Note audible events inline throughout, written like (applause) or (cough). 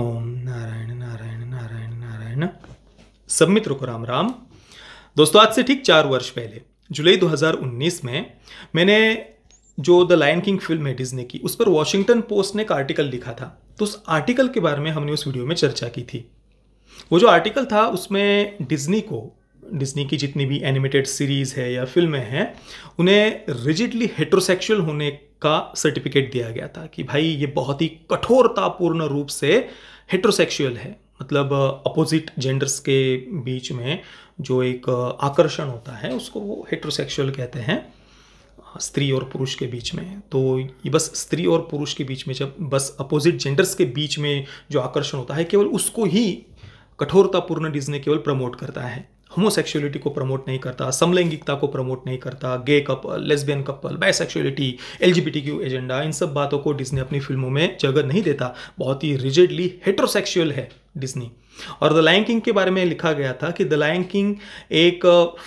ओम नारायण नारायण नारायण नारायण सब मित्रों को राम राम दोस्तों आज से ठीक चार वर्ष पहले जुलाई 2019 में मैंने जो द लाइन किंग फिल्म है डिज्ने की उस पर वॉशिंगटन पोस्ट ने एक आर्टिकल लिखा था तो उस आर्टिकल के बारे में हमने उस वीडियो में चर्चा की थी वो जो आर्टिकल था उसमें डिज्नी को डिज्नी की जितनी भी एनिमेटेड सीरीज़ है या फिल्में हैं उन्हें रिजिडली हेट्रोसेक्शुअल होने का सर्टिफिकेट दिया गया था कि भाई ये बहुत ही कठोरतापूर्ण रूप से हेट्रोसेक्सुअल है मतलब अपोजिट जेंडर्स के बीच में जो एक आकर्षण होता है उसको वो हेट्रोसेक्सुअल कहते हैं स्त्री और पुरुष के बीच में तो ये बस स्त्री और पुरुष के बीच में जब बस अपोजिट जेंडर्स के बीच में जो आकर्षण होता है केवल उसको ही कठोरतापूर्ण डिजने केवल प्रमोट करता है होमोसेक्सुअलिटी को प्रमोट नहीं करता समलैंगिकता को प्रमोट नहीं करता gay couple lesbian couple bisexuality LGBTQ agenda इन सब बातों को डिज्नी अपनी फिल्मों में जगह नहीं देता बहुत ही रिजिडली हेट्रोसेक्सुअल है डिज्नी और द लाइन किंग के बारे में लिखा गया था कि द लाइन किंग एक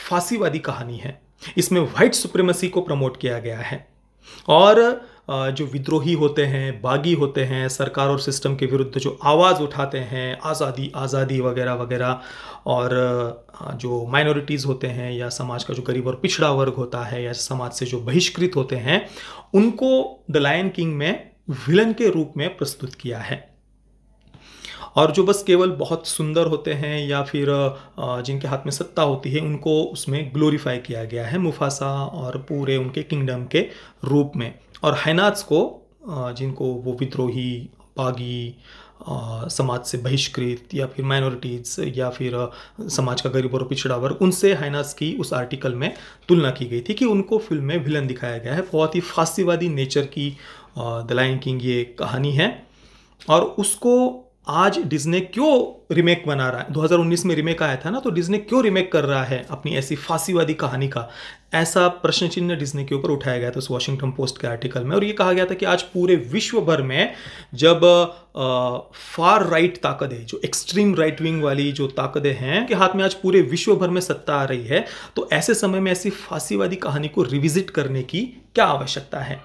फांसीवादी कहानी है इसमें वाइट सुप्रीमेसी को प्रमोट किया गया है और जो विद्रोही होते हैं बागी होते हैं सरकार और सिस्टम के विरुद्ध जो आवाज़ उठाते हैं आज़ादी आज़ादी वगैरह वगैरह और जो माइनॉरिटीज़ होते हैं या समाज का जो गरीब और पिछड़ा वर्ग होता है या समाज से जो बहिष्कृत होते हैं उनको द लायन किंग में विलन के रूप में प्रस्तुत किया है और जो बस केवल बहुत सुंदर होते हैं या फिर जिनके हाथ में सत्ता होती है उनको उसमें ग्लोरीफाई किया गया है मुफासा और पूरे उनके किंगडम के रूप में और हैनाज को जिनको वो विद्रोही बागी समाज से बहिष्कृत या फिर माइनॉरिटीज़ या फिर समाज का गरीब और पिछड़ा वर्ग उनसे हाइनास की उस आर्टिकल में तुलना की गई थी कि उनको फिल्म में विलन दिखाया गया है बहुत ही फांसीवादी नेचर की द लाइन किंग ये कहानी है और उसको आज डिज्ने क्यों रिमेक बना रहा है 2019 में रिमेक आया था ना तो डिज्ने क्यों रिमेक कर रहा है अपनी ऐसी फांसीवादी कहानी का ऐसा प्रश्न चिन्ह डिज्ने के ऊपर उठाया गया था उस वॉशिंगटन पोस्ट के आर्टिकल में और ये कहा गया था कि आज पूरे विश्व भर में जब फार राइट ताकतें जो एक्सट्रीम राइट विंग वाली जो ताकतें हैं के हाथ में आज पूरे विश्व भर में सत्ता आ रही है तो ऐसे समय में ऐसी फांसीवादी कहानी को रिविजिट करने की क्या आवश्यकता है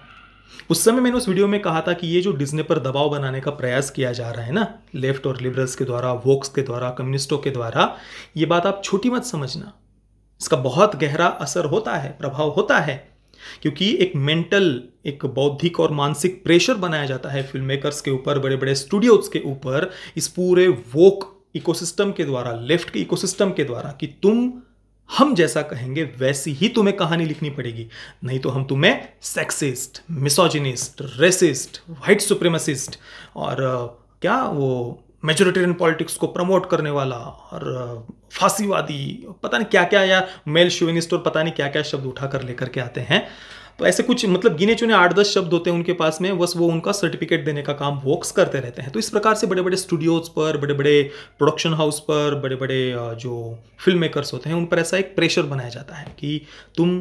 उस समय मैंने उस वीडियो में कहा था कि ये जो डिजने पर दबाव बनाने का प्रयास किया जा रहा है ना लेफ्ट और लिबरल्स के द्वारा वोक्स के द्वारा कम्युनिस्टों के द्वारा ये बात आप छोटी मत समझना इसका बहुत गहरा असर होता है प्रभाव होता है क्योंकि एक मेंटल एक बौद्धिक और मानसिक प्रेशर बनाया जाता है फिल्म मेकर्स के ऊपर बड़े बड़े स्टूडियोज के ऊपर इस पूरे वोक इकोसिस्टम के द्वारा लेफ्ट के इकोसिस्टम के द्वारा कि तुम हम जैसा कहेंगे वैसी ही तुम्हें कहानी लिखनी पड़ेगी नहीं तो हम तुम्हें sexist misogynist racist white supremacist और क्या वो मेजोरिटेरियन पॉलिटिक्स को प्रमोट करने वाला और फांसीवादी पता नहीं क्या क्या या मेल शिविनिस्ट और पता नहीं क्या क्या शब्द उठा कर लेकर के आते हैं तो ऐसे कुछ मतलब गिने चुने आठ दस शब्द होते हैं उनके पास में बस वो उनका सर्टिफिकेट देने का काम वोक्स करते रहते हैं तो इस प्रकार से बड़े बड़े स्टूडियोज़ पर बड़े बड़े प्रोडक्शन हाउस पर बड़े बड़े जो फिल्म मेकर्स होते हैं उन पर ऐसा एक प्रेशर बनाया जाता है कि तुम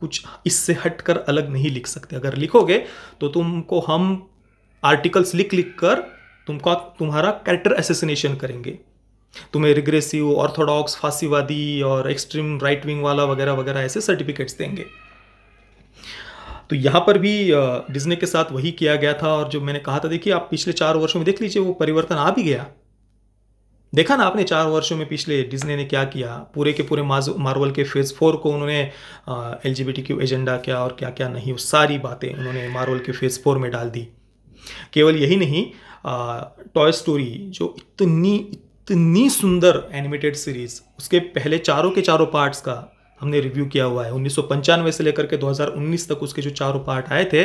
कुछ इससे हट कर अलग नहीं लिख सकते अगर लिखोगे तो तुमको हम आर्टिकल्स लिख लिख कर तुमको तुम्हारा कैरेक्टर एसेसिनेशन करेंगे तुम्हें रिग्रेसिव ऑर्थोडॉक्स फांसीवादी और एक्सट्रीम राइट विंग वाला वगैरह वगैरह ऐसे सर्टिफिकेट्स देंगे तो यहाँ पर भी डिज्नी के साथ वही किया गया था और जो मैंने कहा था देखिए आप पिछले चार वर्षों में देख लीजिए वो परिवर्तन आ भी गया देखा ना आपने चार वर्षों में पिछले डिज्नी ने क्या किया पूरे के पूरे मार्वल के फेज़ फोर को उन्होंने एल एजेंडा क्या और क्या क्या नहीं वो सारी बातें उन्होंने मार्वल के फेज़ फोर में डाल दी केवल यही नहीं टॉय स्टोरी जो इतनी इतनी सुंदर एनिमेटेड सीरीज़ उसके पहले चारों के चारों पार्ट्स का हमने रिव्यू किया हुआ है उन्नीस से लेकर के 2019 तक उसके जो चारों पार्ट आए थे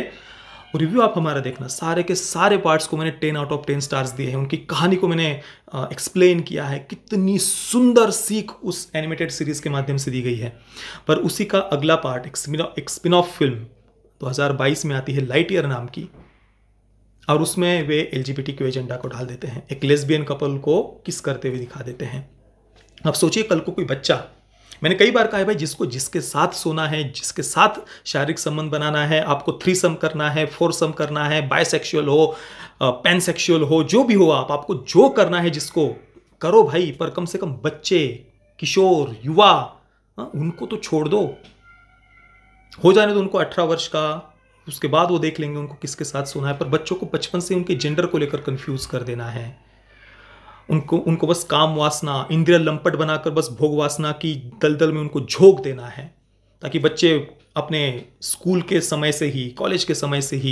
रिव्यू आप हमारा देखना सारे के सारे पार्ट्स को मैंने ten out of ten stars दिए हैं उनकी कहानी को मैंने एक्सप्लेन किया है कितनी सुंदर सीख उस एनिमेटेड सीरीज़ के माध्यम से दी गई है पर उसी का अगला पार्ट एक स्पिन ऑफ फिल्म 2022 में आती है लाइट ईयर नाम की और उसमें वे एल जी क्यू एजेंडा को ढाल देते हैं एक लेस्बियन कपल को किस करते हुए दिखा देते हैं अब सोचिए कल को कोई बच्चा मैंने कई बार कहा है भाई जिसको जिसके साथ सोना है जिसके साथ शारीरिक संबंध बनाना है आपको थ्री सम करना है फोर सम करना है बायसेक्सुअल हो पेन हो जो भी हो आप आपको जो करना है जिसको करो भाई पर कम से कम बच्चे किशोर युवा उनको तो छोड़ दो हो जाने तो उनको अठारह वर्ष का उसके बाद वो देख लेंगे उनको किसके साथ सोना है पर बच्चों को बचपन से उनके जेंडर को लेकर कंफ्यूज कर देना है उनको उनको बस काम वासना इंद्रिय लंपट बनाकर बस भोग वासना की दलदल में उनको झोंक देना है ताकि बच्चे अपने स्कूल के समय से ही कॉलेज के समय से ही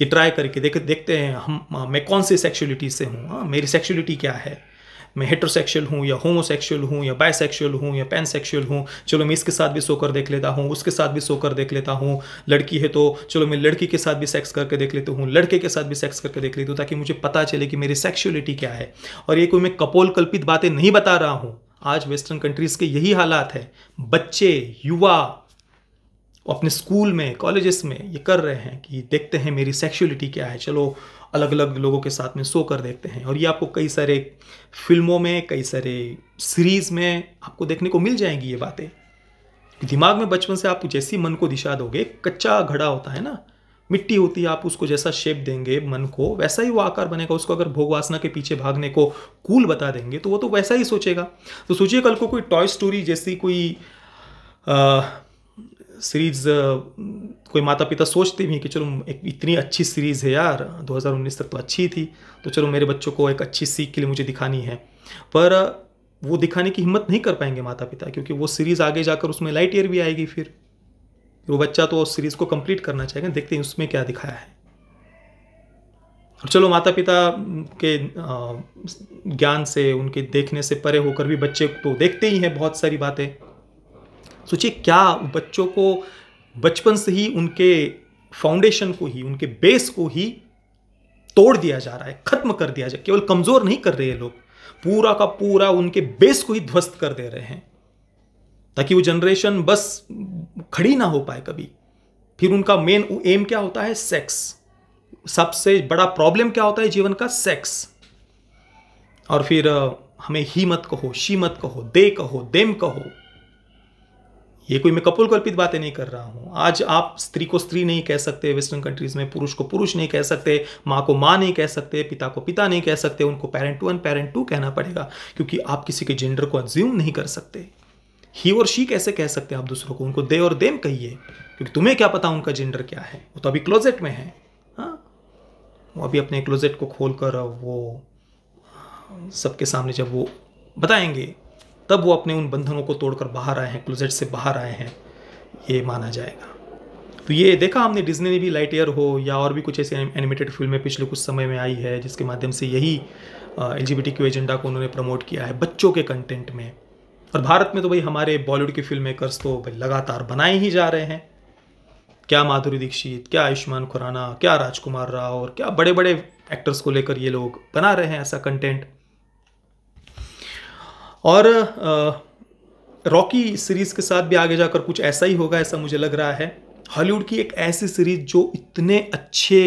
ये ट्राई करके देख देखते हैं हम मैं कौन सी सेक्शुअलिटी से हूँ हाँ, मेरी सेक्शुअलिटी क्या है मैं हेट्रोसेक्शुअल हूँ या होमोसेक्शुअल हूँ या बायसेक्शुअल हूँ या सेक्शुअल हूँ चलो मैं इसके साथ भी सोकर देख लेता हूँ उसके साथ भी सो कर देख लेता हूँ लड़की है तो चलो मैं लड़की के साथ भी सेक्स करके देख लेता हूँ लड़के के साथ भी सेक्स करके देख लेता हूँ ताकि मुझे पता चले कि मेरी सेक्शुअलिटी क्या है और ये कोई मैं कपोल कल्पित बातें नहीं बता रहा हूँ आज वेस्टर्न कंट्रीज़ के यही हालात है बच्चे युवा अपने स्कूल में कॉलेजेस में ये कर रहे हैं कि देखते हैं मेरी सेक्शुअलिटी क्या है चलो अलग अलग लोगों के साथ में शो कर देखते हैं और ये आपको कई सारे फिल्मों में कई सारे सीरीज़ में आपको देखने को मिल जाएंगी ये बातें दिमाग में बचपन से आप जैसी मन को दिशा दोगे कच्चा घड़ा होता है ना मिट्टी होती है आप उसको जैसा शेप देंगे मन को वैसा ही वो आकार बनेगा उसको अगर भोग वासना के पीछे भागने को कूल बता देंगे तो वो तो वैसा ही सोचेगा तो सोचिए कल को कोई टॉय स्टोरी जैसी कोई आ, सीरीज़ uh, कोई माता पिता सोचते भी हैं कि चलो एक इतनी अच्छी सीरीज़ है यार 2019 तक तो अच्छी थी तो चलो मेरे बच्चों को एक अच्छी सीख के लिए मुझे दिखानी है पर वो दिखाने की हिम्मत नहीं कर पाएंगे माता पिता क्योंकि वो सीरीज़ आगे जाकर उसमें लाइट ईयर भी आएगी फिर वो बच्चा तो उस सीरीज़ को कंप्लीट करना चाहेगा देखते हैं उसमें क्या दिखाया है और चलो माता पिता के ज्ञान से उनके देखने से परे होकर भी बच्चे तो देखते ही हैं बहुत सारी बातें सोचिए क्या बच्चों को बचपन से ही उनके फाउंडेशन को ही उनके बेस को ही तोड़ दिया जा रहा है खत्म कर दिया जा केवल कमज़ोर नहीं कर रहे हैं लोग पूरा का पूरा उनके बेस को ही ध्वस्त कर दे रहे हैं ताकि वो जनरेशन बस खड़ी ना हो पाए कभी फिर उनका मेन एम क्या होता है सेक्स सबसे बड़ा प्रॉब्लम क्या होता है जीवन का सेक्स और फिर हमें ही मत कहो शी मत कहो दे कहो देम कहो ये कोई मैं कपुल कल्पित बातें नहीं कर रहा हूँ आज आप स्त्री को स्त्री नहीं कह सकते वेस्टर्न कंट्रीज़ में पुरुष को पुरुष नहीं कह सकते माँ को माँ नहीं कह सकते पिता को पिता नहीं कह सकते उनको parent two and parent two कहना पड़ेगा क्योंकि आप किसी के जेंडर को अज्यूम नहीं कर सकते ही और शी कैसे कह सकते हैं आप दूसरों को उनको दे और देम कहिए क्योंकि तुम्हें क्या पता उनका जेंडर क्या है वो तो अभी क्लोजेट में है हाँ वो अभी अपने क्लोजेट को खोल कर वो सबके सामने जब वो बताएंगे तब वो अपने उन बंधनों को तोड़कर बाहर आए हैं क्लोजेट से बाहर आए हैं ये माना जाएगा तो ये देखा हमने डिज्नी ने भी लाइट ईयर हो या और भी कुछ ऐसे एनिमेटेड फिल्में पिछले कुछ समय में आई है जिसके माध्यम से यही एल जी बी एजेंडा को उन्होंने प्रमोट किया है बच्चों के कंटेंट में और भारत में तो भाई हमारे बॉलीवुड के फिल्म मेकर्स तो भाई लगातार बनाए ही जा रहे हैं क्या माधुरी दीक्षित क्या आयुष्मान खुराना क्या राजकुमार राव और क्या बड़े बड़े एक्टर्स को लेकर ये लोग बना रहे हैं ऐसा कंटेंट और रॉकी सीरीज़ के साथ भी आगे जाकर कुछ ऐसा ही होगा ऐसा मुझे लग रहा है हॉलीवुड की एक ऐसी सीरीज़ जो इतने अच्छे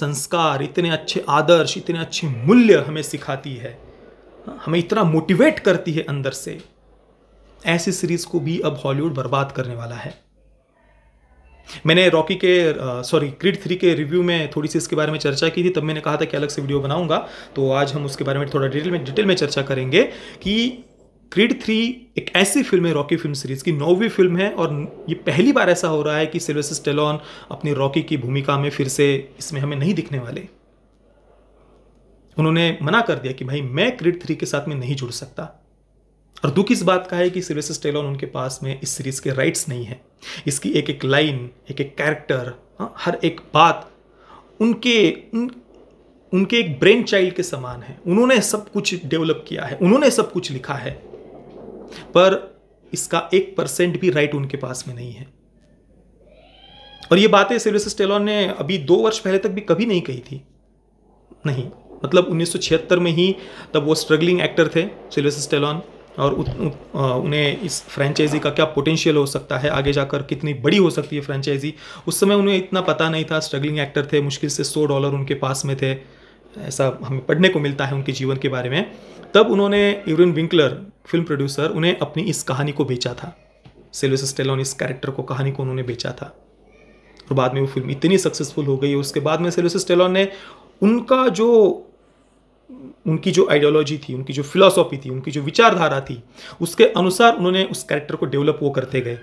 संस्कार इतने अच्छे आदर्श इतने अच्छे मूल्य हमें सिखाती है हमें इतना मोटिवेट करती है अंदर से ऐसी सीरीज़ को भी अब हॉलीवुड बर्बाद करने वाला है मैंने रॉकी के सॉरी क्रिड थ्री के रिव्यू में थोड़ी सी इसके बारे में चर्चा की थी तब मैंने कहा था कि अलग से वीडियो बनाऊंगा तो आज हम उसके बारे में थोड़ा डिटेल में डिटेल में चर्चा करेंगे कि क्रिड थ्री एक ऐसी फिल्म है रॉकी फिल्म सीरीज़ की नौवीं फिल्म है और ये पहली बार ऐसा हो रहा है कि सिल्वेस टेलॉन अपनी रॉकी की भूमिका में फिर से इसमें हमें नहीं दिखने वाले उन्होंने मना कर दिया कि भाई मैं क्रिड थ्री के साथ में नहीं जुड़ सकता और दुख इस बात का है कि सिरेसिस टेलॉन उनके पास में इस सीरीज़ के राइट्स नहीं है इसकी एक एक लाइन एक एक कैरेक्टर हाँ, हर एक बात उनके उन उनके एक ब्रेन चाइल्ड के समान है उन्होंने सब कुछ डेवलप किया है उन्होंने सब कुछ लिखा है पर इसका एक परसेंट भी राइट उनके पास में नहीं है और ये बातें सिरेसिस टेलोन ने अभी दो वर्ष पहले तक भी कभी नहीं कही थी नहीं मतलब 1976 में ही तब वो स्ट्रगलिंग एक्टर थे सिल्वेस टेलोन और उत, उत, उन्हें इस फ्रेंचाइजी का क्या पोटेंशियल हो सकता है आगे जाकर कितनी बड़ी हो सकती है फ्रेंचाइजी उस समय उन्हें इतना पता नहीं था स्ट्रगलिंग एक्टर थे मुश्किल से सौ डॉलर उनके पास में थे ऐसा हमें पढ़ने को मिलता है उनके जीवन के बारे में तब उन्होंने इवरिन विंकलर फिल्म प्रोड्यूसर उन्हें अपनी इस कहानी को बेचा था सिल्वेस स्टेलोन इस कैरेक्टर को कहानी को उन्होंने बेचा था और बाद में वो फिल्म इतनी सक्सेसफुल हो गई उसके बाद में सिल्वेस स्टेलोन ने उनका जो उनकी जो आइडियोलॉजी थी उनकी जो फिलोसॉफी थी उनकी जो विचारधारा थी उसके अनुसार उन्होंने उस कैरेक्टर को डेवलप वो करते गए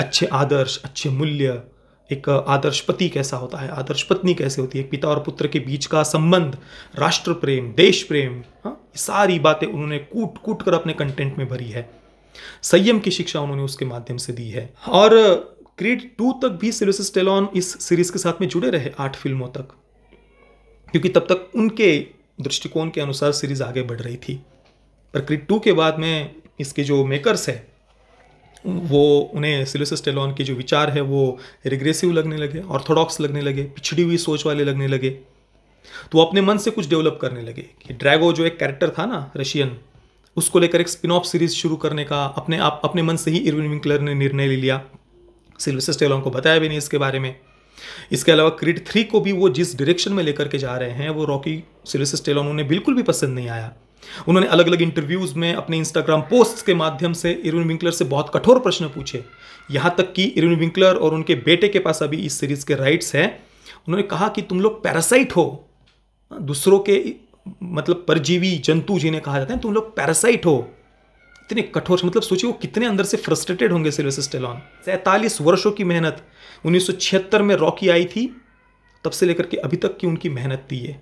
अच्छे आदर्श अच्छे मूल्य एक आदर्श पति कैसा होता है आदर्श पत्नी कैसे होती है पिता और पुत्र के बीच का संबंध राष्ट्र प्रेम देश प्रेम हाँ सारी बातें उन्होंने कूट कूट कर अपने कंटेंट में भरी है संयम की शिक्षा उन्होंने उसके माध्यम से दी है और क्रीड टू तक भी सिलोसिस टेलॉन इस सीरीज के साथ में जुड़े रहे आठ फिल्मों तक क्योंकि तब तक उनके दृष्टिकोण के अनुसार सीरीज़ आगे बढ़ रही थी पर क्रिट टू के बाद में इसके जो मेकर्स हैं वो उन्हें सिलोसिस टेलोन के जो विचार है वो रिग्रेसिव लगने लगे ऑर्थोडॉक्स लगने लगे पिछड़ी हुई सोच वाले लगने लगे तो वो अपने मन से कुछ डेवलप करने लगे कि ड्रैगो जो एक कैरेक्टर था ना रशियन उसको लेकर एक स्पिन ऑफ सीरीज शुरू करने का अपने आप अपने मन से ही इरविन विंकलर ने निर्णय ले लिया सिल्वेस्टर टेलोन को बताया भी नहीं इसके बारे में इसके अलावा क्रीड थ्री को भी वो जिस डायरेक्शन में लेकर के जा रहे हैं वो रॉकी सीरीज स्टेल उन्हें बिल्कुल भी पसंद नहीं आया उन्होंने अलग अलग इंटरव्यूज़ में अपने इंस्टाग्राम पोस्ट के माध्यम से इरविन विंकलर से बहुत कठोर प्रश्न पूछे यहां तक कि इरविन विंकलर और उनके बेटे के पास अभी इस सीरीज़ के राइट्स हैं उन्होंने कहा कि तुम लोग पैरासाइट हो दूसरों के मतलब परजीवी जंतु जिन्हें कहा जाता है तुम लोग पैरासाइट हो इतने कठोर मतलब सोचिए वो कितने अंदर से फ्रस्ट्रेटेड होंगे सिल्वेस स्टेलॉन सैंतालीस वर्षों की मेहनत 1976 में रॉकी आई थी तब से लेकर के अभी तक की उनकी मेहनत थी है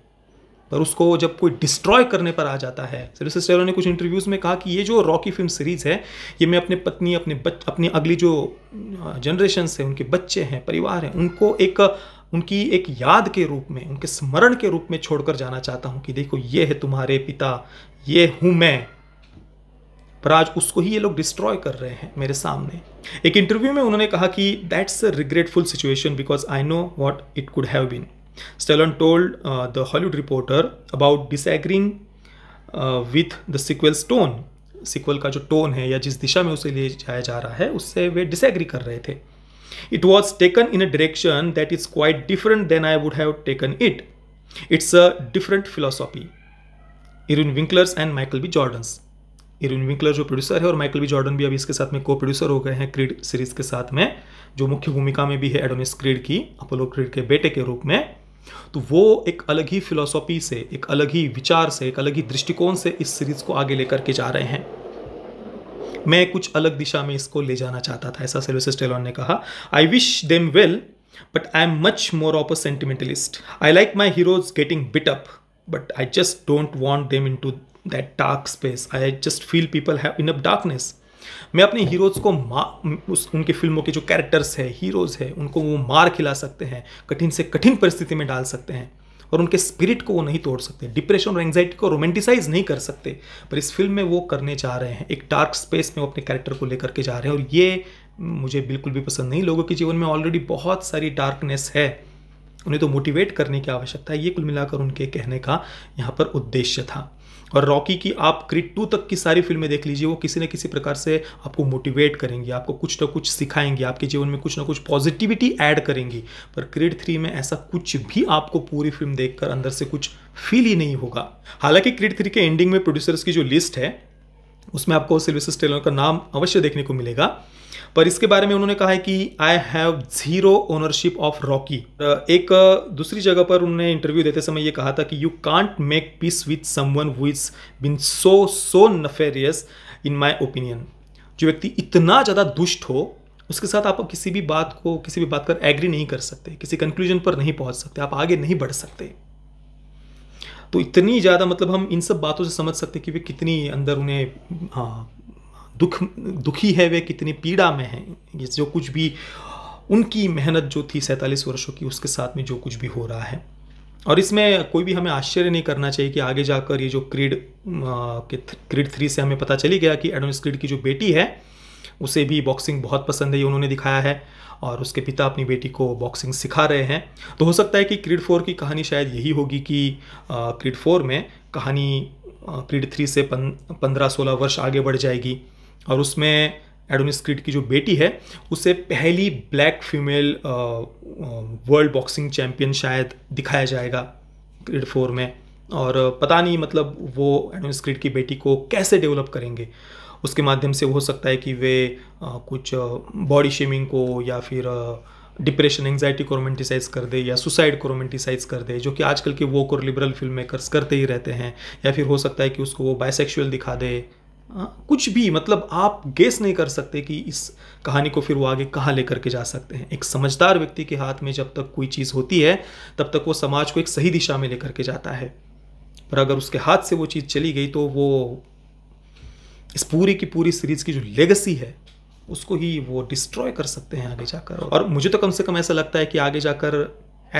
पर उसको जब कोई डिस्ट्रॉय करने पर आ जाता है सर्विसेज तो ने कुछ इंटरव्यूज़ में कहा कि ये जो रॉकी फिल्म सीरीज़ है ये मैं अपने पत्नी अपने बच अपनी अगली जो जनरेशन है उनके बच्चे हैं परिवार हैं उनको एक उनकी एक याद के रूप में उनके स्मरण के रूप में छोड़कर जाना चाहता हूँ कि देखो ये है तुम्हारे पिता ये हूँ मैं पर आज उसको ही ये लोग डिस्ट्रॉय कर रहे हैं मेरे सामने एक इंटरव्यू में उन्होंने कहा कि that's a regretful situation because I know what it could have been Stellan told the Hollywood reporter about disagreeing with the sequel stone sequel का जो टोन है या जिस दिशा में उसे ले जाया जा रहा है उससे वे डिसग्री कर रहे थे it was taken in a direction that is quite different than I would have taken it it's a different philosophy Irwin Winkler's and Michael B Jordan's Irwin Winkler जो प्रोड्यूसर है और माइकल बी जॉर्डन भी अभी इसके साथ में को producer हो गए हैं क्रीड सीरीज के साथ में जो मुख्य भूमिका में भी है एडोनिस क्रीड की अपोलो क्रीड के बेटे के रूप में तो वो एक अलग ही फिलोसॉफी से एक अलग ही विचार से एक अलग ही दृष्टिकोण से इस सीरीज को आगे लेकर के जा रहे हैं मैं कुछ अलग दिशा में इसको ले जाना चाहता था ऐसा सर्विसेज टेलॉन ने कहा I wish them well but I am much more of a sentimentalist I like my heroes getting beat up but I just don't want them in to that dark space I just feel people have in enough darkness मैं अपने heroes को मा उस उनकी फिल्मों के जो characters है हीरोज़ है उनको वो मार खिला सकते हैं कठिन से कठिन परिस्थिति में डाल सकते हैं और उनके स्पिरिट को वो नहीं तोड़ सकते डिप्रेशन और एंग्जाइटी को रोमेंटिसाइज नहीं कर सकते पर इस फिल्म में वो करने जा रहे हैं एक डार्क स्पेस में वो अपने कैरेक्टर को लेकर के जा रहे हैं और ये मुझे बिल्कुल भी पसंद नहीं लोगों के जीवन में ऑलरेडी बहुत सारी डार्कनेस है उन्हें तो मोटिवेट करने की आवश्यकता है ये कुल मिलाकर उनके कहने का यहाँ पर उद्देश्य था और रॉकी की आप क्रिट टू तक की सारी फिल्में देख लीजिए वो किसी न किसी प्रकार से आपको मोटिवेट करेंगी आपको कुछ ना कुछ सिखाएंगी आपके जीवन में कुछ ना कुछ पॉजिटिविटी ऐड करेंगी पर क्रिड थ्री में ऐसा कुछ भी आपको पूरी फिल्म देखकर अंदर से कुछ फील ही नहीं होगा हालांकि क्रिड थ्री के एंडिंग में प्रोड्यूसर्स की जो लिस्ट है उसमें आपको सिल्वेस टेलर का नाम अवश्य देखने को मिलेगा पर इसके बारे में उन्होंने कहा है कि I have zero ownership of Rocky एक दूसरी जगह पर उन्होंने इंटरव्यू देते समय यह कहा था कि you can't make peace with someone who is been so so nefarious in my opinion जो व्यक्ति इतना ज़्यादा दुष्ट हो उसके साथ आप किसी भी बात को किसी भी बात पर एग्री नहीं कर सकते किसी कंक्लूजन पर नहीं पहुंच सकते आप आगे नहीं बढ़ सकते तो इतनी ज़्यादा मतलब हम इन सब बातों से समझ सकते कि वे कितनी अंदर उन्हें हाँ, दुख दुखी है वे कितनी पीड़ा में हैं ये जो कुछ भी उनकी मेहनत जो थी सैंतालीस वर्षों की उसके साथ में जो कुछ भी हो रहा है और इसमें कोई भी हमें आश्चर्य नहीं करना चाहिए कि आगे जाकर ये जो क्रीड के क्रीड थ्री से हमें पता चली गया कि एडोनिस क्रीड की जो बेटी है उसे भी बॉक्सिंग बहुत पसंद है ये उन्होंने दिखाया है और उसके पिता अपनी बेटी को बॉक्सिंग सिखा रहे हैं तो हो सकता है कि क्रीड फोर की कहानी शायद यही होगी कि क्रीड फोर में कहानी क्रीड थ्री से पंद्रह सोलह वर्ष आगे बढ़ जाएगी और उसमें एडोनिस क्रीड की जो बेटी है उसे पहली black female world boxing champion शायद दिखाया जाएगा क्रीड फोर में और uh, पता नहीं मतलब वो एडोनिस क्रीड की बेटी को कैसे डेवलप करेंगे उसके माध्यम से हो सकता है कि वे आ, uh, कुछ बॉडी uh, शेमिंग को या फिर डिप्रेशन एंगजाइटी को रोमेंटिसाइज कर दे या सुसाइड को रोमेंटिसाइज कर दे जो कि आजकल के वोक और लिबरल फिल्म मेकर्स करते ही रहते हैं या फिर हो सकता है कि उसको वो बाइसेक्शुअल दिखा दे हाँ, कुछ भी मतलब आप गेस नहीं कर सकते कि इस कहानी को फिर वो आगे कहाँ लेकर के जा सकते हैं एक समझदार व्यक्ति के हाथ में जब तक कोई चीज़ होती है तब तक वो समाज को एक सही दिशा में लेकर के जाता है पर अगर उसके हाथ से वो चीज़ चली गई तो वो इस पूरी की पूरी सीरीज़ की जो लेगेसी है उसको ही वो डिस्ट्रॉय कर सकते हैं आगे जाकर और मुझे तो कम से कम ऐसा लगता है कि आगे जाकर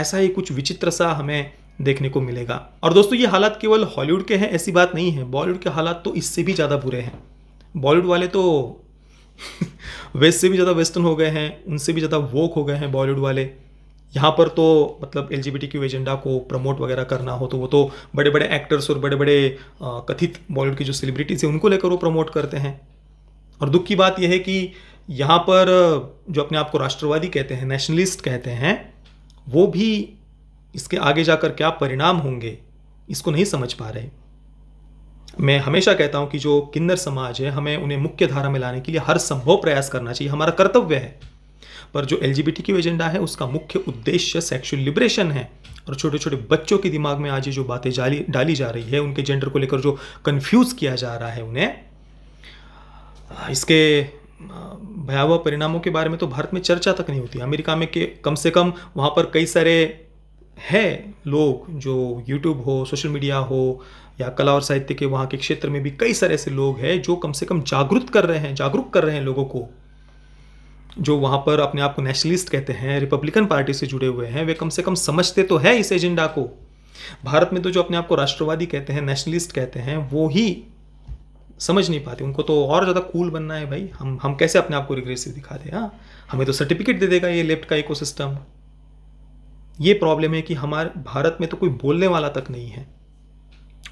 ऐसा ही कुछ विचित्र सा हमें देखने को मिलेगा और दोस्तों ये हालात केवल हॉलीवुड के हैं ऐसी बात नहीं है बॉलीवुड के हालात तो इससे भी ज़्यादा बुरे हैं बॉलीवुड वाले तो (laughs) वेस्ट से भी ज़्यादा वेस्टर्न हो गए हैं उनसे भी ज़्यादा वोक हो गए हैं बॉलीवुड वाले यहाँ पर तो मतलब एल जी एजेंडा को प्रमोट वगैरह करना हो तो वो तो बड़े बड़े एक्टर्स और बड़े बड़े कथित बॉलीवुड की जो सेलिब्रिटीज़ हैं उनको लेकर वो प्रमोट करते हैं और दुख की बात यह है कि यहाँ पर जो अपने आप को राष्ट्रवादी कहते हैं नेशनलिस्ट कहते हैं वो भी इसके आगे जाकर क्या परिणाम होंगे इसको नहीं समझ पा रहे मैं हमेशा कहता हूं कि जो किन्नर समाज है हमें उन्हें मुख्य धारा में लाने के लिए हर संभव प्रयास करना चाहिए हमारा कर्तव्य है पर जो एल जी एजेंडा है उसका मुख्य उद्देश्य सेक्शुअल लिबरेशन है और छोटे छोटे बच्चों के दिमाग में आज ये जो बातें जाली डाली जा रही है उनके जेंडर को लेकर जो कन्फ्यूज़ किया जा रहा है उन्हें इसके भयावह परिणामों के बारे में तो भारत में चर्चा तक नहीं होती अमेरिका में के कम से कम वहाँ पर कई सारे है लोग जो यूट्यूब हो सोशल मीडिया हो या कला और साहित्य के वहाँ के क्षेत्र में भी कई सारे ऐसे लोग हैं जो कम से कम जागरूक कर रहे हैं जागरूक कर रहे हैं लोगों को जो वहाँ पर अपने आप को नेशनलिस्ट कहते हैं रिपब्लिकन पार्टी से जुड़े हुए हैं वे कम से कम समझते तो है इस एजेंडा को भारत में तो जो अपने आप को राष्ट्रवादी कहते हैं नेशनलिस्ट कहते हैं वो ही समझ नहीं पाते उनको तो और ज़्यादा कूल बनना है भाई हम हम कैसे अपने आप को रिग्रेसिव दिखा दें हाँ हमें तो सर्टिफिकेट दे देगा ये लेफ्ट का इको ये प्रॉब्लम है कि हमारे भारत में तो कोई बोलने वाला तक नहीं है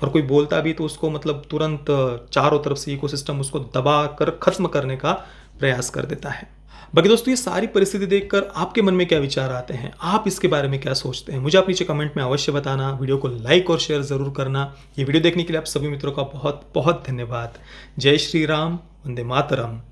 और कोई बोलता भी तो उसको मतलब तुरंत चारों तरफ से इकोसिस्टम उसको दबा कर ख़त्म करने का प्रयास कर देता है बाकी दोस्तों ये सारी परिस्थिति देखकर आपके मन में क्या विचार आते हैं आप इसके बारे में क्या सोचते हैं मुझे आप नीचे कमेंट में अवश्य बताना वीडियो को लाइक और शेयर ज़रूर करना ये वीडियो देखने के लिए आप सभी मित्रों का बहुत बहुत धन्यवाद जय श्री राम वंदे मातरम